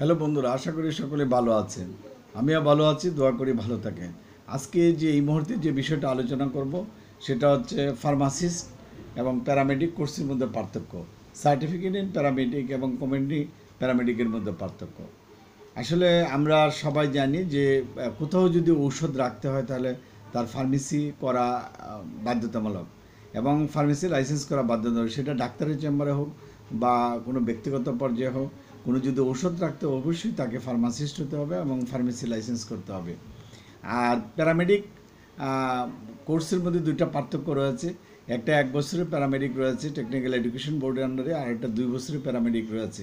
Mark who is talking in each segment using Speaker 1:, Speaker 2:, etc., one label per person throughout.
Speaker 1: hello বন্ধুরা আশা করি সকলে ভালো আছেন আমিও ভালো আছি দোয়া করি ভালো থাকেন আজকে যে এই মুহূর্তে যে বিষয়টা আলোচনা করব সেটা হচ্ছে ফার্মাসিস্ট এবং প্যারামেডিক কোর্সের মধ্যে পার্থক্য সার্টিফিকেট ইন প্যারামেডিক এবং কমেডি প্যারামেডিকের মধ্যে পার্থক্য আসলে আমরা সবাই জানি যে কোথাও যদি ঔষধ রাখতে হয় তাহলে তার ফার্মেসি করা বাধ্যতামূলক এবং ফার্মেসি লাইসেন্স করা বাধ্যতামূলক সেটা ডাক্তারের চেম্বারে হোক বা কোনো ব্যক্তিগত পর্যায়ে হোক কোনো যদি ওষুধ রাখতে অবশ্যই তাকে ফার্মাসিস্ট হতে হবে এবং ফার্মেসি লাইসেন্স করতে হবে আর প্যারামেডিক কোর্সের মধ্যে দুইটা পার্থক্য রয়েছে একটা এক বছরের প্যারামেডিক রয়েছে টেকনিক্যাল এডুকেশন বোর্ডের আন্ডারে আর একটা দুই বছরের প্যারামেডিক রয়েছে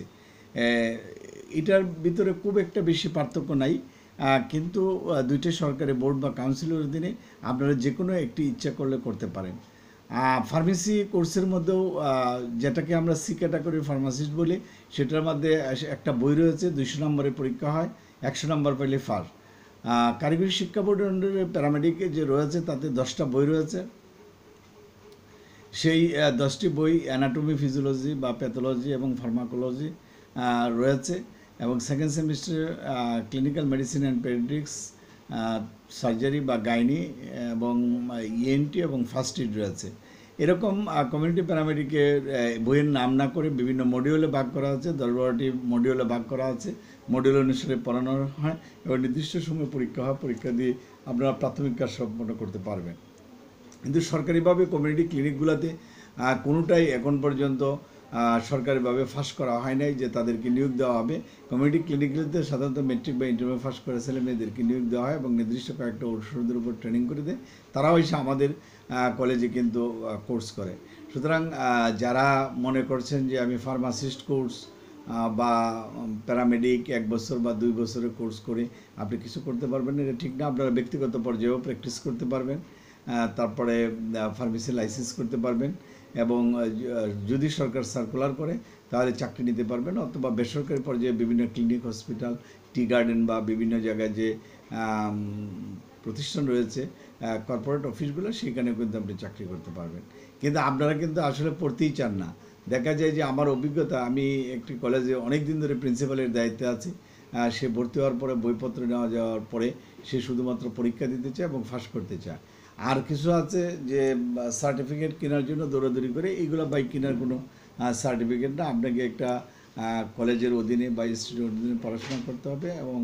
Speaker 1: এটার ভিতরে খুব একটা বেশি পার্থক্য নাই কিন্তু দুইটা সরকারি বোর্ড বা কাউন্সিলের অধীনে আপনারা যে কোনো একটি ইচ্ছা করলে করতে পারেন ফার্মেসি কোর্সের মধ্যেও যেটাকে আমরা সি ক্যাটাগরি ফার্মাসিস্ট বলি সেটার মধ্যে একটা বই রয়েছে দুইশো নম্বরে পরীক্ষা হয় একশো নম্বর পাইলে ফার কারিগরি শিক্ষা বোর্ডের অন্ডারে প্যারামেডিকে যে রয়েছে তাতে দশটা বই রয়েছে সেই দশটি বই অ্যানাটমি ফিজিওলজি বা প্যাথোলজি এবং ফার্মাকোলজি রয়েছে এবং second semester clinical medicine and paediatrics surgery বা গাইনি এবং ইএনটি e এবং ফার্স্ট এড রয়েছে এরকম কমিউনিটি প্যারামেডিকে বইয়ের নাম না করে বিভিন্ন মডিউলে ভাগ করা আছে দশ বারোটি মডিউলে ভাগ করা আছে মডিউল অনুসারে পড়ানো হয় এবং নির্দিষ্ট সময়ে পরীক্ষা হয় পরীক্ষা দিয়ে আপনারা প্রাথমিক কাজ সম্পন্ন করতে পারবেন কিন্তু সরকারিভাবে কমিউনিটি ক্লিনিকগুলোতে কোনোটাই এখন পর্যন্ত সরকারিভাবে ফাঁস করা হয় নাই যে তাদেরকে নিয়োগ দেওয়া হবে কমিউনিটি ক্লিনিকগুলিতে সাধারণত মেট্রিক বা ইন্টারভিউ ফাঁস করে ছেলে মেয়েদেরকে নিয়োগ দেওয়া হয় এবং নির্দিষ্ট কয়েকটা ঔষধের উপর ট্রেনিং করে দেয় তারাও এসে আমাদের কলেজে কিন্তু কোর্স করে সুতরাং যারা মনে করছেন যে আমি ফার্মাসিস্ট কোর্স বা প্যারামেডিক এক বছর বা দুই বছরের কোর্স করে আপনি কিছু করতে পারবেন এটা ঠিক না আপনারা ব্যক্তিগত পর্যায়েও প্র্যাকটিস করতে পারবেন তারপরে ফার্মেসি লাইসেন্স করতে পারবেন এবং যদি সরকার সার্কুলার করে তাহলে চাকরি নিতে পারবেন অথবা বেসরকারি পর্যায়ে বিভিন্ন ক্লিনিক হসপিটাল টি গার্ডেন বা বিভিন্ন জায়গায় যে প্রতিষ্ঠান রয়েছে কর্পোরেট অফিসগুলো সেখানে কিন্তু আপনি চাকরি করতে পারবেন কিন্তু আপনারা কিন্তু আসলে পড়তেই চান না দেখা যায় যে আমার অভিজ্ঞতা আমি একটি কলেজে অনেক দিন ধরে প্রিন্সিপালের দায়িত্বে আছি সে ভর্তি হওয়ার পরে বইপত্র নেওয়া যাওয়ার পরে সে শুধুমাত্র পরীক্ষা দিতে চায় এবং ফাঁস করতে চায় আর কিছু আছে যে সার্টিফিকেট কেনার জন্য দৌড়াদৌড়ি করে এইগুলো বাইক কেনার কোনো সার্টিফিকেট না আপনাকে একটা কলেজের অধীনে বা ইনস্টিটিউটের অধীনে পড়াশোনা করতে হবে এবং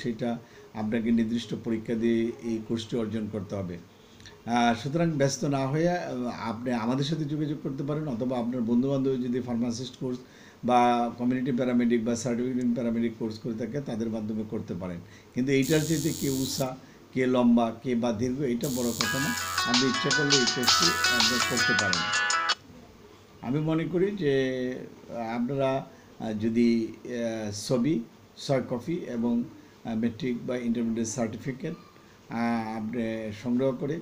Speaker 1: সেটা আপনাকে নির্দিষ্ট পরীক্ষা দিয়ে এই কোর্সটি অর্জন করতে হবে সুতরাং ব্যস্ত না হয়ে আপনি আমাদের সাথে যোগাযোগ করতে পারেন অথবা আপনার বন্ধুবান্ধব যদি ফার্মাসিস্ট কোর্স বা কমিউনিটি প্যারামেডিক বা সার্টিফিকেট প্যারামেডিক কোর্স করে থাকে তাদের মাধ্যমে করতে পারেন কিন্তু এইটার চেয়ে কেউ উৎসাহ কে লম্বা কে বা দীর্ঘ এটা বড় কথা না আপনি ইচ্ছা করলে এই কোর্সটি আপনার করতে পারেন আমি মনে করি যে আপনারা যদি ছবি সয় কপি এবং মেট্রিক বা ইন্টারমিডিয়েট সার্টিফিকেট আপনি সংগ্রহ করে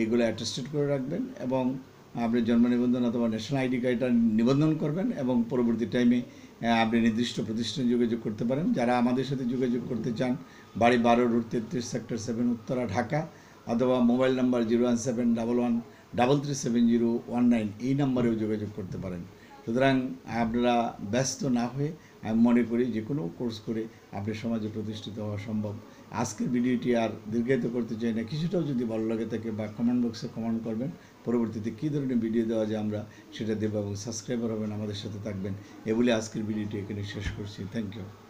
Speaker 1: এগুলো অ্যাটেস্টেড করে রাখবেন এবং আপনি জন্ম নিবন্ধন অথবা ন্যাশনাল আইডি কার্ডটা নিবন্ধন করবেন এবং পরবর্তী টাইমে আপনি নির্দিষ্ট প্রতিষ্ঠানে যোগাযোগ করতে পারেন যারা আমাদের সাথে যোগাযোগ করতে চান বাড়ি বারো রুট তেত্রিশ সেক্টর সেভেন উত্তরা ঢাকা অথবা mobile number zero one seven double one double three seven zero one nine এই নাম্বারেও যোগাযোগ করতে পারেন সুতরাং আপনারা ব্যস্ত না হয়ে আমি মনে করি যে কোনো কোর্স করে আপনি সমাজে প্রতিষ্ঠিত হওয়া সম্ভব আজকের ভিডিওটি আর দীর্ঘায়িত করতে চাই না কিছুটাও যদি ভালো লাগে থাকে বা কমেন্ট বক্সে কমেন্ট করবেন পরবর্তীতে কী ধরনের ভিডিও দেওয়া যায় আমরা সেটা দেবো এবং সাবস্ক্রাইবার হবেন আমাদের সাথে থাকবেন এগুলি আজকের ভিডিওটি এখানে শেষ করছি থ্যাংক ইউ